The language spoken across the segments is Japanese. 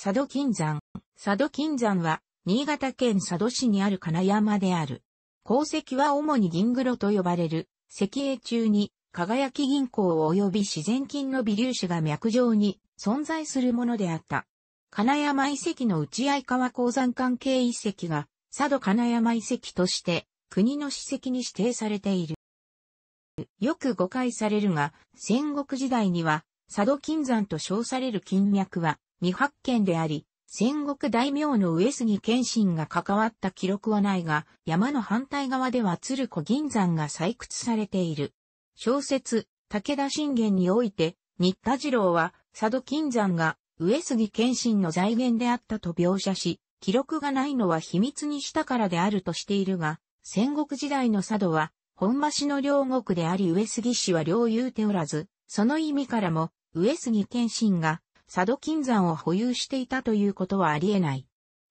佐渡金山。佐渡金山は、新潟県佐渡市にある金山である。鉱石は主に銀黒と呼ばれる、石英中に、輝き銀行及び自然金の微粒子が脈状に存在するものであった。金山遺跡の内合川鉱山関係遺跡が、佐渡金山遺跡として、国の史跡に指定されている。よく誤解されるが、戦国時代には、佐渡金山と称される金脈は、未発見であり、戦国大名の上杉謙信が関わった記録はないが、山の反対側では鶴子銀山が採掘されている。小説、武田信玄において、新田次郎は、佐渡金山が上杉謙信の財源であったと描写し、記録がないのは秘密にしたからであるとしているが、戦国時代の佐渡は、本橋の両国であり上杉氏は両言うておらず、その意味からも、上杉謙信が佐渡金山を保有していたということはあり得ない。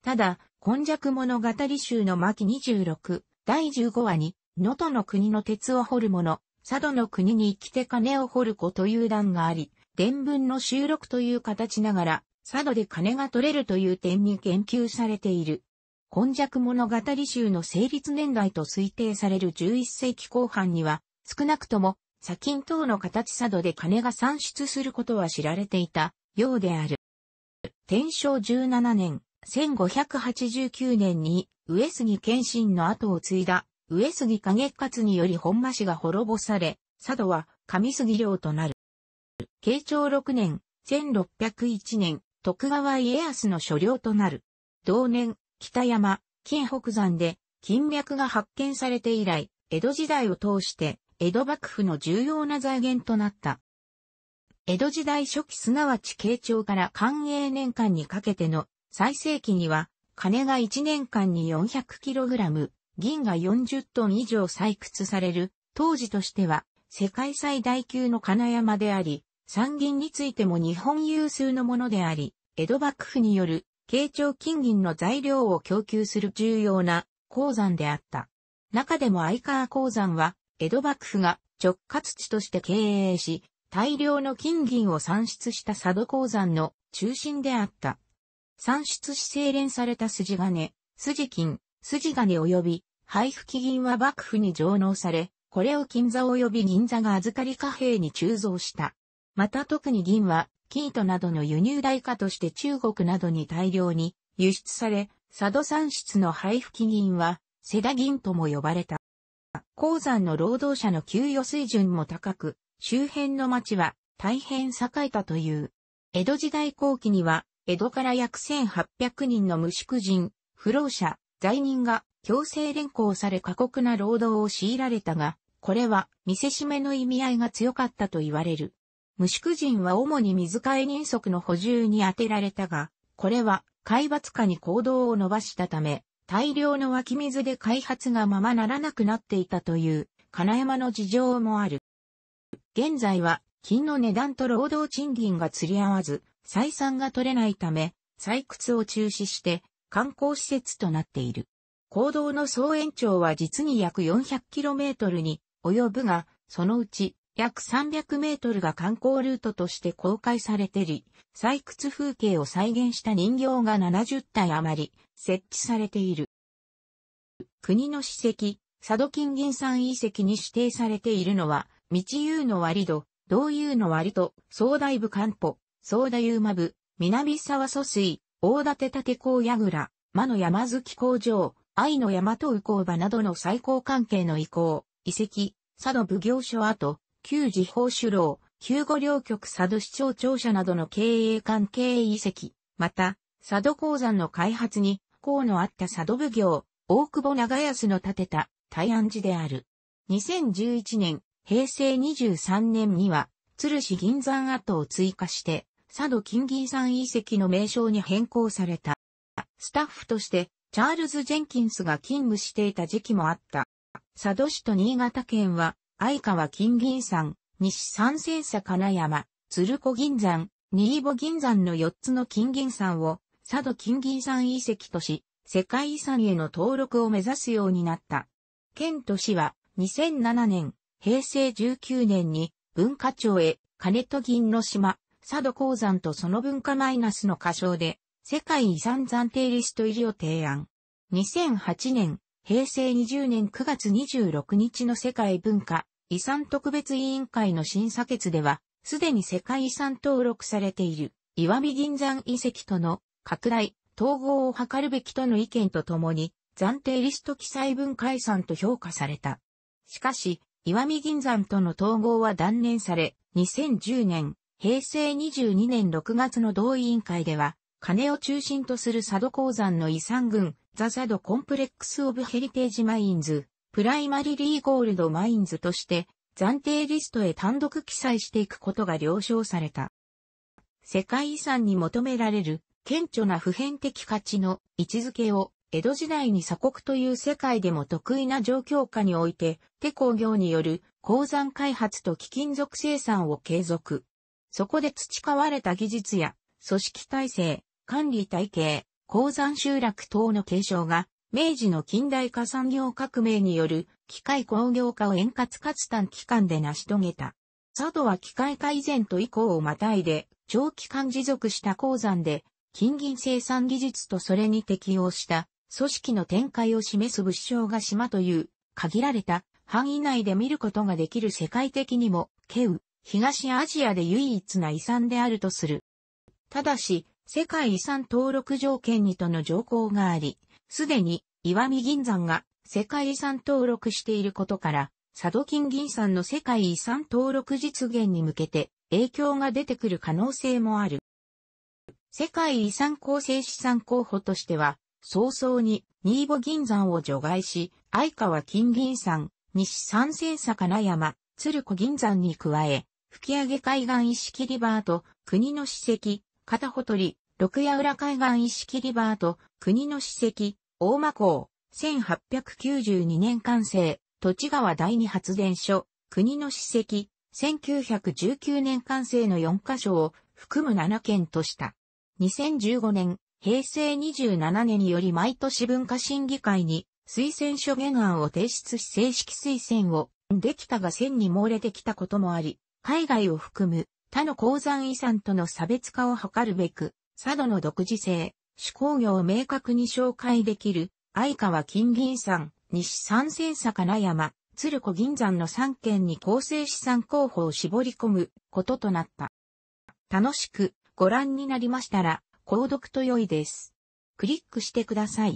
ただ、今弱物語集の巻26、第15話に、能登の国の鉄を掘る者、佐渡の国に生きて金を掘る子という段があり、伝文の収録という形ながら、佐渡で金が取れるという点に研究されている。今弱物語集の成立年代と推定される11世紀後半には、少なくとも、砂金等の形佐渡で金が産出することは知られていた、ようである。天正17年、1589年に上杉謙信の後を継いだ上杉景勝により本間氏が滅ぼされ、佐渡は上杉領となる。慶長6年、1601年、徳川家康の所領となる。同年、北山、金北山で金脈が発見されて以来、江戸時代を通して江戸幕府の重要な財源となった。江戸時代初期すなわち慶長から寛永年間にかけての最盛期には、金が1年間に 400kg、銀が40トン以上採掘される、当時としては世界最大級の金山であり、山銀についても日本有数のものであり、江戸幕府による慶長金銀の材料を供給する重要な鉱山であった。中でも相川鉱山は、江戸幕府が直轄地として経営し、大量の金銀を産出した佐渡鉱山の中心であった。産出し精錬された筋金、筋金、筋金及び配布金は幕府に上納され、これを金座及び銀座が預かり貨幣に鋳造した。また特に銀は、金糸などの輸入代価として中国などに大量に輸出され、佐渡産出の配布金は、瀬田銀とも呼ばれた。鉱山の労働者の給与水準も高く、周辺の町は大変栄えたという。江戸時代後期には、江戸から約1800人の無宿人、不老者、罪人が強制連行され過酷な労働を強いられたが、これは見せしめの意味合いが強かったと言われる。無宿人は主に水替え人足の補充に充てられたが、これは海抜下に行動を伸ばしたため、大量の湧き水で開発がままならなくなっていたという、金山の事情もある。現在は、金の値段と労働賃金が釣り合わず、採算が取れないため、採掘を中止して、観光施設となっている。坑道の総延長は実に約 400km に及ぶが、そのうち約 300m が観光ルートとして公開されてり、採掘風景を再現した人形が70体余り設置されている。国の史跡、佐渡金銀山遺跡に指定されているのは、道うの割戸、道うの割と、総大部漢保、総大優馬部、南沢疎水、大館立高矢倉、魔の山月工場、愛の山と右工場などの最高関係の移行、遺跡、佐渡奉行所跡、旧時報首楼、旧五両局佐渡市長庁舎などの経営関係遺跡、また、佐渡鉱山の開発に、功のあった佐渡奉行、大久保長安の建てた、大安寺である。2011年、平成23年には、鶴市銀山跡を追加して、佐渡金銀山遺跡の名称に変更された。スタッフとして、チャールズ・ジェンキンスが勤務していた時期もあった。佐渡市と新潟県は、相川金銀山、西三千佐金山、鶴子銀山、新保銀山の4つの金銀山を、佐渡金銀山遺跡とし、世界遺産への登録を目指すようになった。県と市は、2007年、平成19年に文化庁へ金と銀の島、佐渡鉱山とその文化マイナスの歌唱で世界遺産暫定リスト入りを提案。2008年、平成20年9月26日の世界文化遺産特別委員会の審査決では、すでに世界遺産登録されている岩見銀山遺跡との拡大、統合を図るべきとの意見とともに、暫定リスト記載文化遺産と評価された。しかし、岩見銀山との統合は断念され、2010年、平成22年6月の同委員会では、金を中心とする佐渡鉱山の遺産群、ザ・サド・コンプレックス・オブ・ヘリテージ・マインズ、プライマリ・リー・ゴールド・マインズとして、暫定リストへ単独記載していくことが了承された。世界遺産に求められる、顕著な普遍的価値の位置づけを江戸時代に鎖国という世界でも得意な状況下において、手工業による鉱山開発と貴金属生産を継続。そこで培われた技術や、組織体制、管理体系、鉱山集落等の継承が、明治の近代化産業革命による機械工業化を円滑かつ短期間で成し遂げた。佐渡は機械化以前と以降をまたいで、長期間持続した鉱山で、金銀生産技術とそれに適応した組織の展開を示す物証が島という、限られた範囲内で見ることができる世界的にも、ケウ、東アジアで唯一な遺産であるとする。ただし、世界遺産登録条件にとの条項があり、すでに岩見銀山が世界遺産登録していることから、佐渡金銀山の世界遺産登録実現に向けて影響が出てくる可能性もある。世界遺産構成資産候補としては、早々に新保銀山を除外し、相川金銀山、西三千坂名山、鶴子銀山に加え、吹上海岸石切リバーと国の史跡、片ほとり、六夜浦海岸石切リバーと国の史跡、大間港、1892年完成、土地川第二発電所、国の史跡、1919年完成の4カ所を含む7県とした。2015年、平成27年により毎年文化審議会に推薦書原案を提出し正式推薦をできたが線に漏れてきたこともあり、海外を含む他の鉱山遺産との差別化を図るべく、佐渡の独自性、主工業を明確に紹介できる、相川金銀山、西三千魚山、鶴子銀山の3県に構成資産候補を絞り込むこととなった。楽しくご覧になりましたら、購読と良いです。クリックしてください。